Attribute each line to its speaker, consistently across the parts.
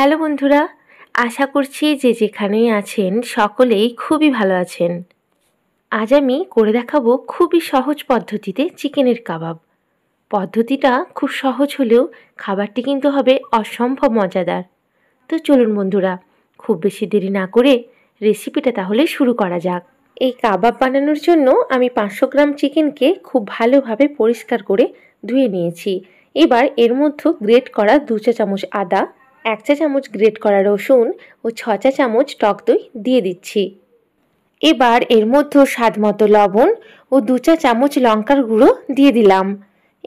Speaker 1: hello বন্ধুরা আশা করছি যে যেখানেই আছেন সকলেই খুবই ভালো আছেন আজ আমি করে দেখাবো খুবই সহজ পদ্ধতিতে চিকেনের কাবাব পদ্ধতিটা খুব সহজ হলেও খাবারটি কিন্তু হবে অসম্ভব মজাদার তো চলুন বন্ধুরা খুব বেশি দেরি না করে রেসিপিটা তাহলে শুরু করা যাক এই কাবাব বানানোর জন্য আমি পাঁচশো গ্রাম চিকেনকে খুব ভালোভাবে পরিষ্কার করে ধুয়ে নিয়েছি এবার এর মধ্যে গ্রেট করা দু চা চামচ আদা এক চা চামচ গ্রেট করা রসুন ও ছ চা চামচ টক দই দিয়ে দিচ্ছি এবার এর মধ্যে স্বাদ মতো লবণ ও দু চা চামচ লঙ্কার গুঁড়ো দিয়ে দিলাম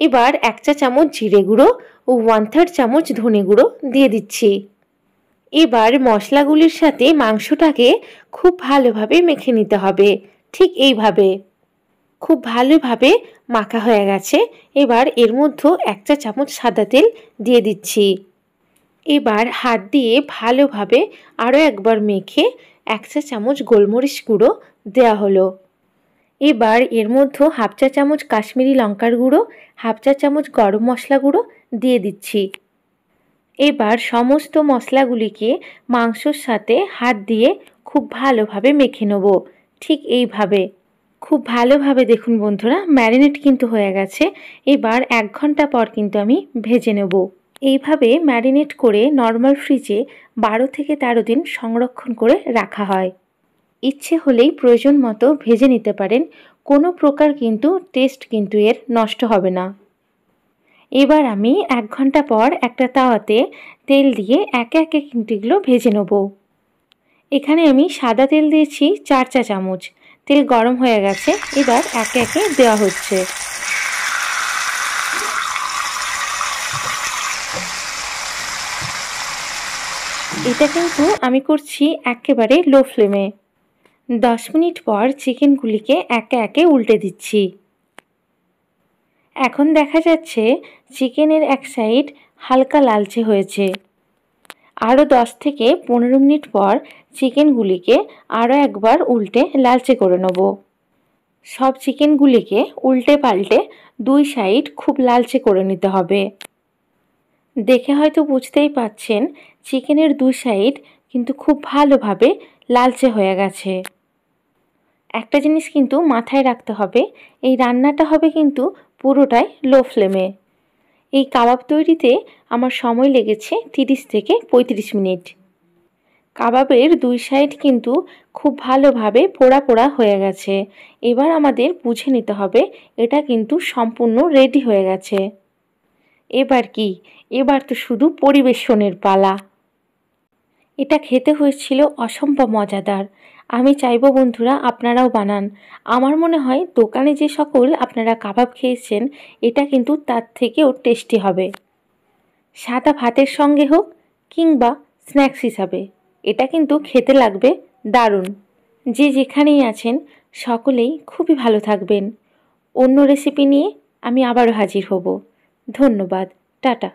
Speaker 1: এবার এক চা চামচ জিরে গুঁড়ো ও ওয়ান থার্ড চামচ ধনে গুঁড়ো দিয়ে দিচ্ছি এবার মশলাগুলির সাথে মাংসটাকে খুব ভালোভাবে মেখে নিতে হবে ঠিক এইভাবে খুব ভালোভাবে মাখা হয়ে গেছে এবার এর মধ্যে এক চা চামচ সাদা তেল দিয়ে দিচ্ছি এবার হাত দিয়ে ভালোভাবে আরও একবার মেখে এক চা চামচ গোলমরিচ গুঁড়ো দেওয়া হলো এবার এর মধ্যে হাফ চা চামচ কাশ্মীরি লঙ্কার গুঁড়ো হাফ চা চামচ গরম মশলা গুঁড়ো দিয়ে দিচ্ছি এবার সমস্ত মশলাগুলিকে মাংসর সাথে হাত দিয়ে খুব ভালোভাবে মেখে নেব ঠিক এইভাবে খুব ভালোভাবে দেখুন বন্ধুরা ম্যারিনেট কিন্তু হয়ে গেছে এবার এক ঘন্টা পর কিন্তু আমি ভেজে নেবো এইভাবে ম্যারিনেট করে নর্মাল ফ্রিজে বারো থেকে তেরো দিন সংরক্ষণ করে রাখা হয় ইচ্ছে হলেই প্রয়োজন মতো ভেজে নিতে পারেন কোনো প্রকার কিন্তু টেস্ট কিন্তু এর নষ্ট হবে না এবার আমি এক ঘন্টা পর একটা তাওয়াতে তেল দিয়ে একে একে কিন্তু এগুলো ভেজে নেব এখানে আমি সাদা তেল দিয়েছি চার চা চামচ তেল গরম হয়ে গেছে এবার একে একে দেওয়া হচ্ছে এটা কিন্তু আমি করছি একেবারে লো ফ্লেমে দশ মিনিট পর চিকেনগুলিকে একে একে উল্টে দিচ্ছি এখন দেখা যাচ্ছে চিকেনের এক সাইড হালকা লালচে হয়েছে আরও দশ থেকে পনেরো মিনিট পর চিকেনগুলিকে আরও একবার উল্টে লালচে করে নেব সব চিকেনগুলিকে উল্টে পাল্টে দুই সাইড খুব লালচে করে নিতে হবে দেখে হয়তো বুঝতেই পাচ্ছেন চিকেনের দু সাইড কিন্তু খুব ভালোভাবে লালচে হয়ে গেছে একটা জিনিস কিন্তু মাথায় রাখতে হবে এই রান্নাটা হবে কিন্তু পুরোটাই লো ফ্লেমে এই কাবাব তৈরিতে আমার সময় লেগেছে তিরিশ থেকে 35 মিনিট কাবাবের দুই সাইড কিন্তু খুব ভালোভাবে পোড়া পোড়া হয়ে গেছে এবার আমাদের বুঝে নিতে হবে এটা কিন্তু সম্পূর্ণ রেডি হয়ে গেছে এবার কি এবার তো শুধু পরিবেশনের পালা এটা খেতে হয়েছিল অসম্ভব মজাদার আমি চাইব বন্ধুরা আপনারাও বানান আমার মনে হয় দোকানে যে সকল আপনারা কাবাব খেয়েছেন এটা কিন্তু তার থেকেও টেস্টি হবে সাদা ভাতের সঙ্গে হোক কিংবা স্ন্যাক্স হিসাবে এটা কিন্তু খেতে লাগবে দারুণ যে যেখানেই আছেন সকলেই খুবই ভালো থাকবেন অন্য রেসিপি নিয়ে আমি আবারও হাজির হব ধন্যবাদ টাটা